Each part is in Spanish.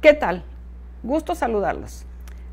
¿Qué tal? Gusto saludarlos.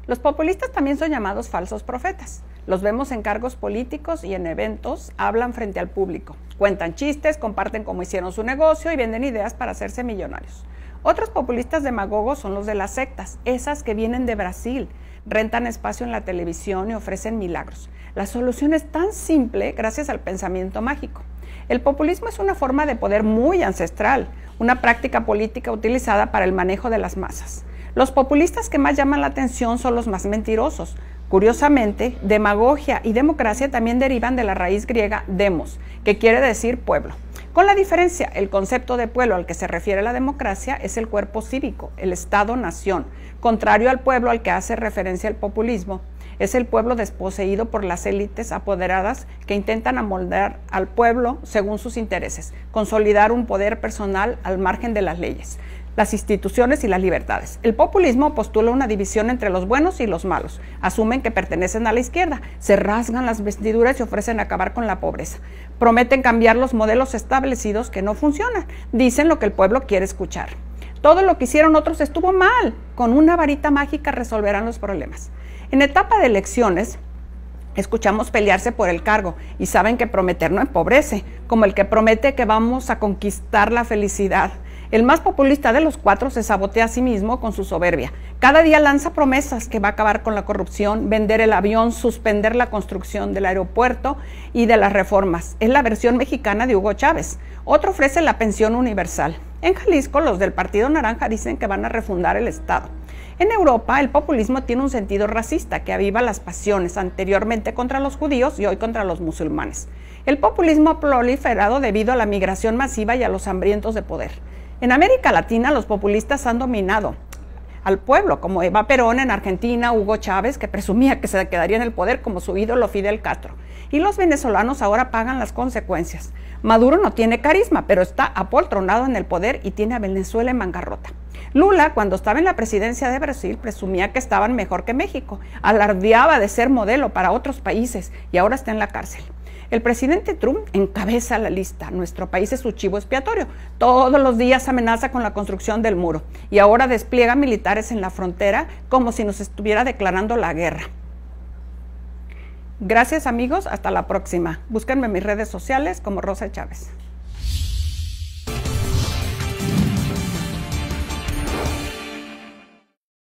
Los populistas también son llamados falsos profetas. Los vemos en cargos políticos y en eventos, hablan frente al público, cuentan chistes, comparten cómo hicieron su negocio y venden ideas para hacerse millonarios. Otros populistas demagogos son los de las sectas, esas que vienen de Brasil, rentan espacio en la televisión y ofrecen milagros. La solución es tan simple gracias al pensamiento mágico. El populismo es una forma de poder muy ancestral una práctica política utilizada para el manejo de las masas. Los populistas que más llaman la atención son los más mentirosos. Curiosamente, demagogia y democracia también derivan de la raíz griega demos, que quiere decir pueblo. Con la diferencia, el concepto de pueblo al que se refiere la democracia es el cuerpo cívico, el Estado-nación, contrario al pueblo al que hace referencia el populismo. Es el pueblo desposeído por las élites apoderadas que intentan amoldar al pueblo según sus intereses, consolidar un poder personal al margen de las leyes las instituciones y las libertades. El populismo postula una división entre los buenos y los malos. Asumen que pertenecen a la izquierda, se rasgan las vestiduras y ofrecen acabar con la pobreza. Prometen cambiar los modelos establecidos que no funcionan. Dicen lo que el pueblo quiere escuchar. Todo lo que hicieron otros estuvo mal. Con una varita mágica resolverán los problemas. En etapa de elecciones, Escuchamos pelearse por el cargo y saben que prometer no empobrece, como el que promete que vamos a conquistar la felicidad. El más populista de los cuatro se sabotea a sí mismo con su soberbia. Cada día lanza promesas que va a acabar con la corrupción, vender el avión, suspender la construcción del aeropuerto y de las reformas. Es la versión mexicana de Hugo Chávez. Otro ofrece la pensión universal. En Jalisco, los del Partido Naranja dicen que van a refundar el Estado. En Europa, el populismo tiene un sentido racista que aviva las pasiones anteriormente contra los judíos y hoy contra los musulmanes. El populismo ha proliferado debido a la migración masiva y a los hambrientos de poder. En América Latina los populistas han dominado al pueblo, como Eva Perón en Argentina, Hugo Chávez, que presumía que se quedaría en el poder como su ídolo Fidel Castro. Y los venezolanos ahora pagan las consecuencias. Maduro no tiene carisma, pero está apoltronado en el poder y tiene a Venezuela en mangarrota. Lula, cuando estaba en la presidencia de Brasil, presumía que estaban mejor que México, alardeaba de ser modelo para otros países y ahora está en la cárcel. El presidente Trump encabeza la lista. Nuestro país es su chivo expiatorio. Todos los días amenaza con la construcción del muro y ahora despliega militares en la frontera como si nos estuviera declarando la guerra. Gracias amigos, hasta la próxima. Búsquenme en mis redes sociales como Rosa Chávez.